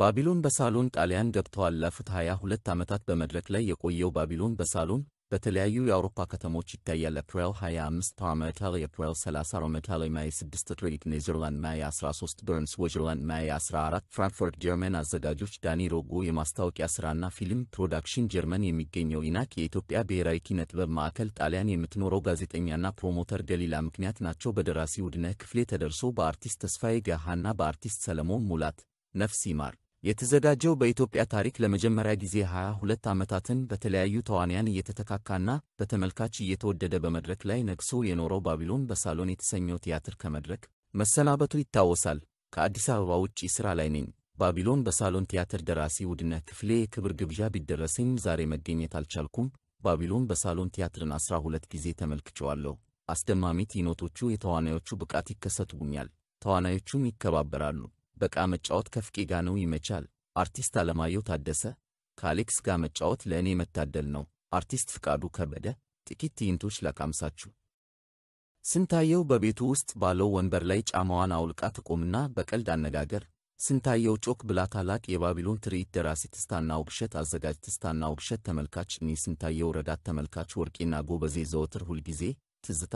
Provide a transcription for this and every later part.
ባቢሎን በሳሎን ጣሊያን ገብተዋል። ለፍት 22 ዓመታት በመድረክ ላይ የቆየው ባቢሎን በሳሎን በተለያዩ የአውሮፓ ከተሞች ይታያል። ኤፕሪል 25 ዓመታዊ የፕሬል 30 ዓመታዊ የማይ 6 ትርኢት ኔዘርላንድ ማይ 13 በርንስ ወጀርላንድ ማይ 14 ፍራንክፈርት ጀርመን አዘጋጆች ዳኒ ሮጎ የማስታወቂያ ስራና ፊልም ፕሮዳክሽን ጀርመን የሚገኘው ኢናክ የኢትዮጵያ ብሔራዊ ኪነ ጥበብ ማዕከል ጣሊያን የምትኖረው ጋዜጠኛና ፕሮሞተር ገሊላ ምክንያት ናቸው። በደራሲ ውድነህ ክፍሌ ተደርሶ በአርቲስት ተስፋዬ ገሃና በአርቲስት ሰለሞን ሙላት ነፍስ ይማር የተዘጋጀው በኢትዮጵያ ታሪክ ለመጀመሪያ ጊዜ 22 ዓመታትን በተለያዩ ተዋንያን እየተተካካና በተመልካች እየተወደደ በመድረክ ላይ ነግሶ የኖረው ባቢሎን በሳሎን የተሰኘው ቲያትር ከመድረክ መሰናበቱ ይታወሳል። ከአዲስ አበባ ውጭ ስራ ላይ ነኝ። ባቢሎን በሳሎን ቲያትር ደራሲ ውድነት ክፍሌ የክብር ግብዣ ቢደረሰኝ ዛሬ መገኘት አልቻልኩም። ባቢሎን በሳሎን ቲያትርን 12 ጊዜ ተመልክቼዋለሁ። አስደማሚ ትዕይንቶቹ፣ የተዋናዮቹ ብቃት ይከሰቱብኛል። ተዋናዮቹም ይከባበራሉ። በቃ መጫወት ከፍቄ ጋ ነው ይመቻል። አርቲስት አለማየሁ ታደሰ ከአሌክስ ጋር መጫወት ለእኔ መታደል ነው። አርቲስት ፍቃዱ ከበደ ጥቂት ትዕይንቶች ላቃምሳችሁ። ስንታየው በቤቱ ውስጥ ባለው ወንበር ላይ ጫማዋን አውልቃ ትቆምና በቀልድ አነጋገር ስንታየው ጮክ ብላ ታላቅ የባቢሎን ትርኢት ደራሲ ትስታና ውግሸት አዘጋጅ ትስታና ውግሸት ተመልካች እኔ ስንታየው ረዳት ተመልካች ወርቄና ጎበዜ ዘወትር ሁልጊዜ ትዝታ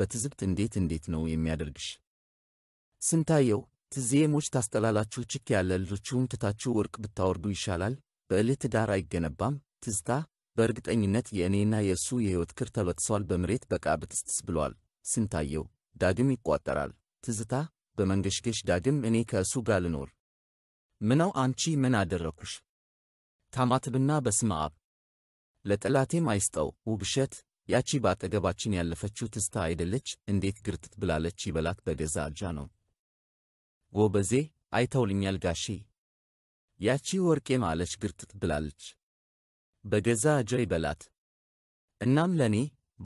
በትዝብት እንዴት እንዴት ነው የሚያደርግሽ ስንታየው ትዜሞች ታስጠላላችሁ። ችክ ያለ ልጆችሁን ትታችሁ ወርቅ ብታወርዱ ይሻላል። በእልህ ትዳር አይገነባም። ትዝታ በእርግጠኝነት የእኔና የእሱ የሕይወት ክር ተበጥሷል። በምሬት በቃ ብትስትስ ብሏል። ስንታየው ዳግም ይቋጠራል። ትዝታ በመንገሽገሽ ዳግም እኔ ከእሱ ጋር ልኖር ምነው? አንቺ ምን አደረኩሽ? ታማትብና በስመ አብ ለጠላቴም አይስጠው። ውብሸት ያቺ በአጠገባችን ያለፈችው ትዝታ አይደለች? እንዴት ግርጥት ብላለች! ይበላት በገዛ እጇ ነው። ጎበዜ አይተውልኛል ጋሺ። ያቺ ወርቄም አለች ግርጥት ብላለች። በገዛ እጇ ይበላት። እናም ለኔ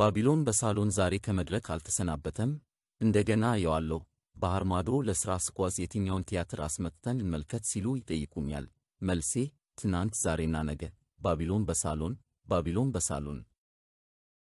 ባቢሎን በሳሎን ዛሬ ከመድረክ አልተሰናበተም። እንደገና የዋለው ባህር ማዶ ለሥራ ስጓዝ የትኛውን ቲያትር አስመጥተን እንመልከት ሲሉ ይጠይቁኛል። መልሴ ትናንት፣ ዛሬና ነገ። ባቢሎን በሳሎን ባቢሎን በሳሎን